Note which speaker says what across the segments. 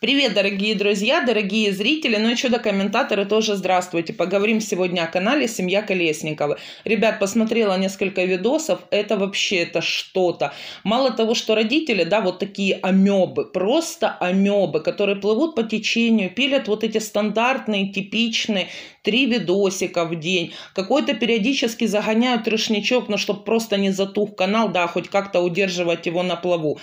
Speaker 1: Привет, дорогие друзья, дорогие зрители, ну и чудо-комментаторы тоже здравствуйте. Поговорим сегодня о канале «Семья Колесникова». Ребят, посмотрела несколько видосов, это вообще это что-то. Мало того, что родители, да, вот такие амебы, просто амебы, которые плывут по течению, пилят вот эти стандартные, типичные, три видосика в день. Какой-то периодически загоняют трешничок, но ну, чтобы просто не затух канал, да, хоть как-то удерживать его на плаву.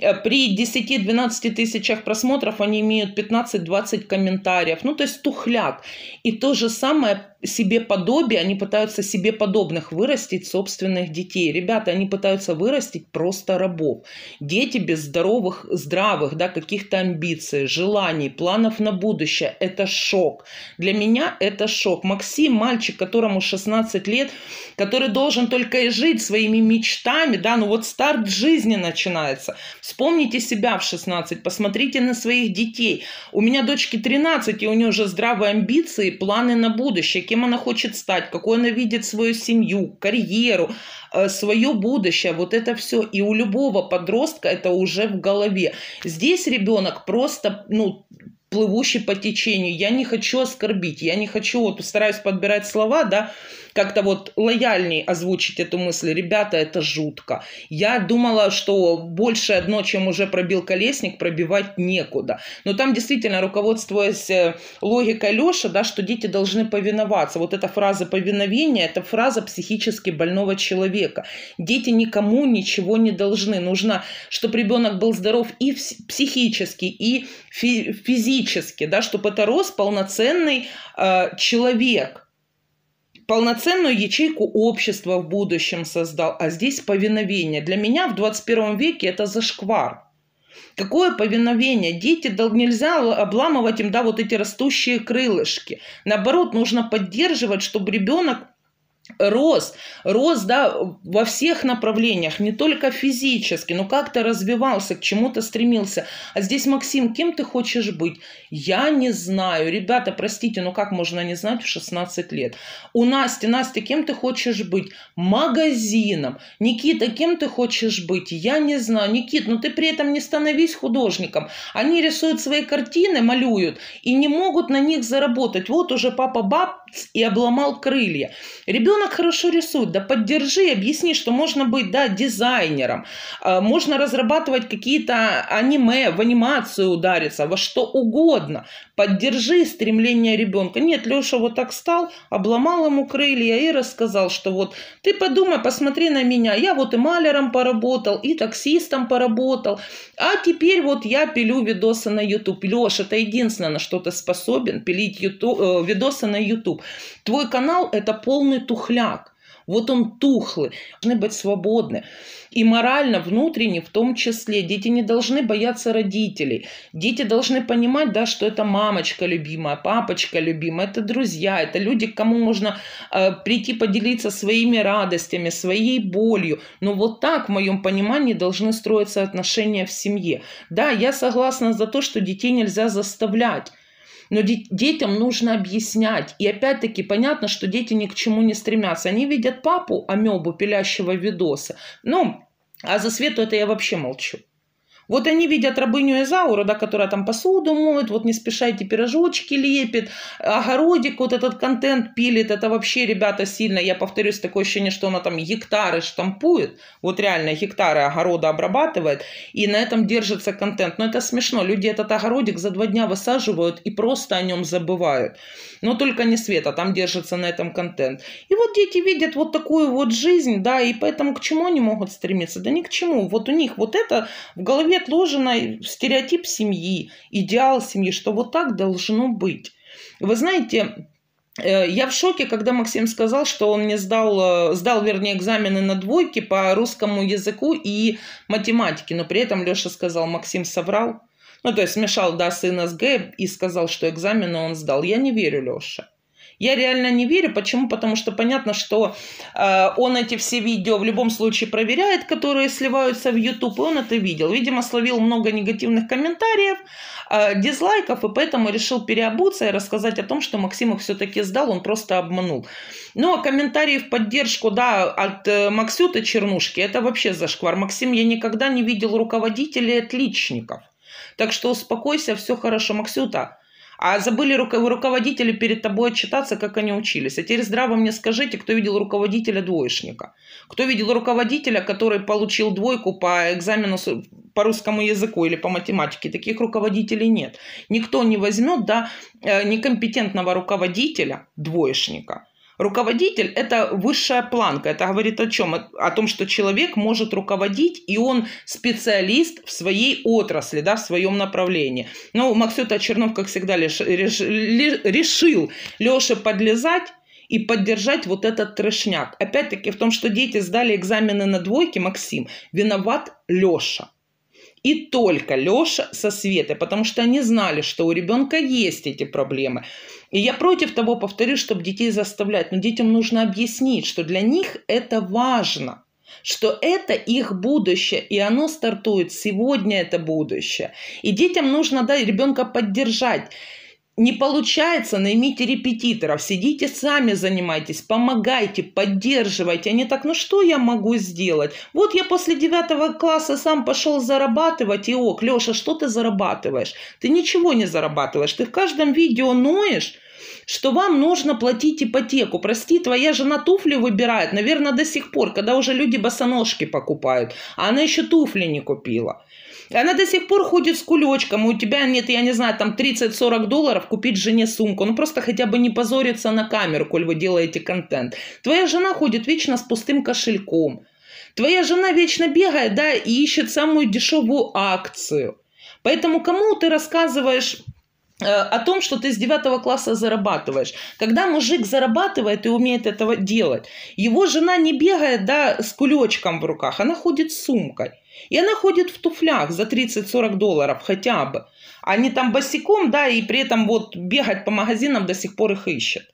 Speaker 1: Э, при 10-12 тысячах просмотров они имеют 15-20 комментариев. Ну, то есть тухляк. И то же самое себе подобие, они пытаются себе подобных вырастить собственных детей. Ребята, они пытаются вырастить просто рабов. Дети без здоровых, здравых, да, каких-то амбиций, желаний, планов на будущее – это шок. Для меня это шок. Максим, мальчик, которому 16 лет, который должен только и жить своими мечтами, да, ну вот старт жизни начинается. Вспомните себя в 16, посмотрите на своих детей. У меня дочке 13, и у нее уже здравые амбиции, планы на будущее кем она хочет стать, какой она видит свою семью, карьеру, э, свое будущее, вот это все. И у любого подростка это уже в голове. Здесь ребенок просто, ну, плывущий по течению, я не хочу оскорбить, я не хочу, вот стараюсь подбирать слова, да, как-то вот лояльней озвучить эту мысль. Ребята, это жутко. Я думала, что больше одно, чем уже пробил колесник, пробивать некуда. Но там действительно, руководствуясь э, логикой Леша, да, что дети должны повиноваться. Вот эта фраза повиновения, это фраза психически больного человека. Дети никому ничего не должны. Нужно, чтобы ребенок был здоров и психически, и физически, физически, да, чтобы это рос полноценный э, человек, полноценную ячейку общества в будущем создал, а здесь повиновение. Для меня в 21 веке это зашквар. Какое повиновение? Дети да, нельзя обламывать им да, вот эти растущие крылышки. Наоборот, нужно поддерживать, чтобы ребенок рос, рос, да, во всех направлениях, не только физически, но как-то развивался, к чему-то стремился. А здесь, Максим, кем ты хочешь быть? Я не знаю. Ребята, простите, но как можно не знать в 16 лет? У Насти, Настя, кем ты хочешь быть? Магазином. Никита, кем ты хочешь быть? Я не знаю. Никит, но ну ты при этом не становись художником. Они рисуют свои картины, малюют и не могут на них заработать. Вот уже папа-баб и обломал крылья. Ребенок хорошо рисует, да поддержи, объясни, что можно быть, да, дизайнером, э, можно разрабатывать какие-то аниме, в анимацию удариться, во что угодно. Поддержи стремление ребенка. Нет, Леша вот так стал, обломал ему крылья и рассказал, что вот ты подумай, посмотри на меня, я вот и маляром поработал, и таксистом поработал, а теперь вот я пилю видосы на YouTube. Леша, это единственное, на что ты способен, пилить YouTube, э, видосы на YouTube. YouTube. Твой канал – это полный тухляк. Вот он тухлый, должны быть свободны. И морально, внутренне в том числе. Дети не должны бояться родителей. Дети должны понимать, да, что это мамочка любимая, папочка любимая, это друзья, это люди, к кому можно э, прийти поделиться своими радостями, своей болью. Но вот так, в моем понимании, должны строиться отношения в семье. Да, я согласна за то, что детей нельзя заставлять. Но детям нужно объяснять. И опять-таки понятно, что дети ни к чему не стремятся. Они видят папу амебу, пилящего видоса. Ну, а за свету это я вообще молчу. Вот они видят рабыню Изауру, да, которая там посуду моет, вот не спешайте эти пирожочки лепит, огородик вот этот контент пилит, это вообще, ребята, сильно, я повторюсь, такое ощущение, что она там гектары штампует, вот реально гектары огорода обрабатывает, и на этом держится контент. Но это смешно, люди этот огородик за два дня высаживают и просто о нем забывают. Но только не Света, там держится на этом контент. И вот дети видят вот такую вот жизнь, да, и поэтому к чему они могут стремиться? Да ни к чему. Вот у них вот это в голове отложено э, стереотип семьи, идеал семьи, что вот так должно быть. Вы знаете, э, я в шоке, когда Максим сказал, что он мне сдал, э, сдал, вернее, экзамены на двойки по русскому языку и математике. Но при этом Леша сказал, Максим соврал. Ну, то есть смешал, да, сына с Г и сказал, что экзамены он сдал. Я не верю, Леша. Я реально не верю. Почему? Потому что понятно, что э, он эти все видео в любом случае проверяет, которые сливаются в YouTube, и он это видел. Видимо, словил много негативных комментариев, э, дизлайков, и поэтому решил переобуться и рассказать о том, что Максим их все-таки сдал, он просто обманул. Ну, а комментарии в поддержку, да, от э, Максюта Чернушки, это вообще зашквар. Максим, я никогда не видел руководителей отличников. Так что успокойся, все хорошо. Максюта, а забыли руководители перед тобой отчитаться, как они учились. А теперь здраво мне скажите, кто видел руководителя двоечника? Кто видел руководителя, который получил двойку по экзамену по русскому языку или по математике? Таких руководителей нет. Никто не возьмет да, э, некомпетентного руководителя двоечника – Руководитель – это высшая планка. Это говорит о чем? О том, что человек может руководить, и он специалист в своей отрасли, да, в своем направлении. Но ну, Максюта Чернов, как всегда, лиш, решил Леше подлезать, и поддержать вот этот трешняк. Опять-таки в том, что дети сдали экзамены на двойки, Максим, виноват Леша. И только Леша со Светой, потому что они знали, что у ребенка есть эти проблемы. И я против того, повторю, чтобы детей заставлять, но детям нужно объяснить, что для них это важно – что это их будущее, и оно стартует сегодня это будущее. И детям нужно да, ребенка поддержать не получается, наймите репетиторов, сидите сами занимайтесь, помогайте, поддерживайте. Они так, ну что я могу сделать? Вот я после девятого класса сам пошел зарабатывать, и ок, Леша, что ты зарабатываешь? Ты ничего не зарабатываешь, ты в каждом видео ноешь, что вам нужно платить ипотеку. Прости, твоя жена туфли выбирает, наверное, до сих пор, когда уже люди босоножки покупают, а она еще туфли не купила. Она до сих пор ходит с кулечком, и у тебя нет, я не знаю, там 30-40 долларов купить жене сумку. Ну просто хотя бы не позориться на камеру, коль вы делаете контент. Твоя жена ходит вечно с пустым кошельком. Твоя жена вечно бегает, да, и ищет самую дешевую акцию. Поэтому кому ты рассказываешь Э, о том, что ты с девятого класса зарабатываешь. Когда мужик зарабатывает и умеет этого делать, его жена не бегает да, с кулечком в руках, она ходит с сумкой. И она ходит в туфлях за 30-40 долларов хотя бы. а не там босиком, да, и при этом вот бегать по магазинам до сих пор их ищет.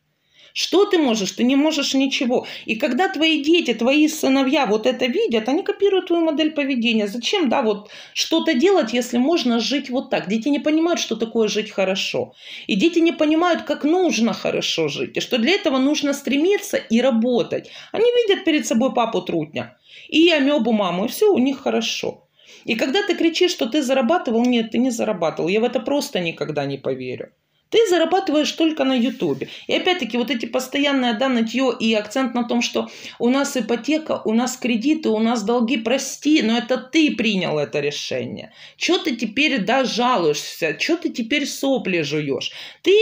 Speaker 1: Что ты можешь? Ты не можешь ничего. И когда твои дети, твои сыновья вот это видят, они копируют твою модель поведения. Зачем, да, вот что-то делать, если можно жить вот так? Дети не понимают, что такое жить хорошо. И дети не понимают, как нужно хорошо жить. И что для этого нужно стремиться и работать. Они видят перед собой папу трудня и амебу маму, и все у них хорошо. И когда ты кричишь, что ты зарабатывал, нет, ты не зарабатывал. Я в это просто никогда не поверю. Ты зарабатываешь только на Ютубе. И опять-таки вот эти постоянные да, нытье и акцент на том, что у нас ипотека, у нас кредиты, у нас долги, прости, но это ты принял это решение. Чё ты теперь да жалуешься? Чё ты теперь сопли жуешь? Ты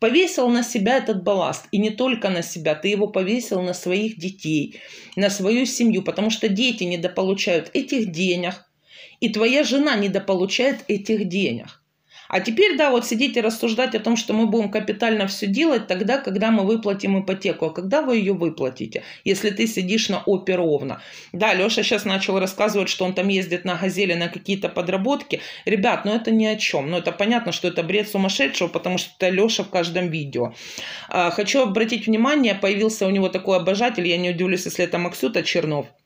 Speaker 1: повесил на себя этот балласт. И не только на себя, ты его повесил на своих детей, на свою семью, потому что дети недополучают этих денег, и твоя жена недополучает этих денег. А теперь, да, вот сидеть и рассуждать о том, что мы будем капитально все делать тогда, когда мы выплатим ипотеку. А когда вы ее выплатите, если ты сидишь на опе ровно? Да, Леша сейчас начал рассказывать, что он там ездит на «Газели» на какие-то подработки. Ребят, ну это ни о чем. Ну это понятно, что это бред сумасшедшего, потому что это Леша в каждом видео. А, хочу обратить внимание, появился у него такой обожатель, я не удивлюсь, если это Максюта Чернов –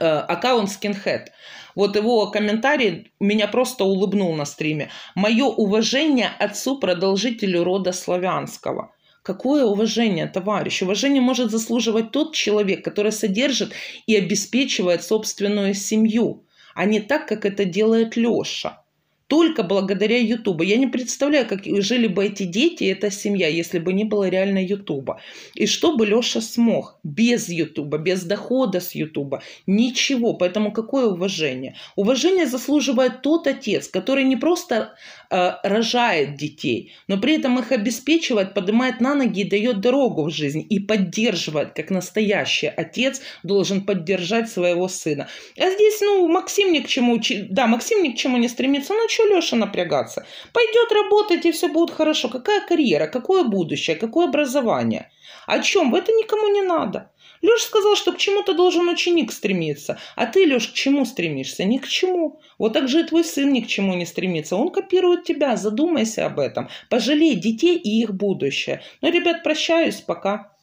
Speaker 1: Э, аккаунт Skinhead. Вот его комментарий меня просто улыбнул на стриме. «Мое уважение отцу-продолжителю рода славянского». Какое уважение, товарищ? Уважение может заслуживать тот человек, который содержит и обеспечивает собственную семью, а не так, как это делает Леша только благодаря Ютубу. Я не представляю, как жили бы эти дети эта семья, если бы не было реально Ютуба. И что бы Леша смог без Ютуба, без дохода с Ютуба? Ничего. Поэтому какое уважение? Уважение заслуживает тот отец, который не просто э, рожает детей, но при этом их обеспечивает, поднимает на ноги и дает дорогу в жизнь и поддерживает, как настоящий отец должен поддержать своего сына. А здесь, ну, Максим ни к чему, да, Максим ни к чему не стремится, но еще Леша напрягаться? Пойдет работать, и все будет хорошо. Какая карьера, какое будущее, какое образование? О чем? Это никому не надо. Леша сказал, что к чему-то должен ученик стремиться. А ты, Леш, к чему стремишься? Ни к чему. Вот так же и твой сын ни к чему не стремится. Он копирует тебя. Задумайся об этом. Пожалей детей и их будущее. Ну, ребят, прощаюсь. Пока.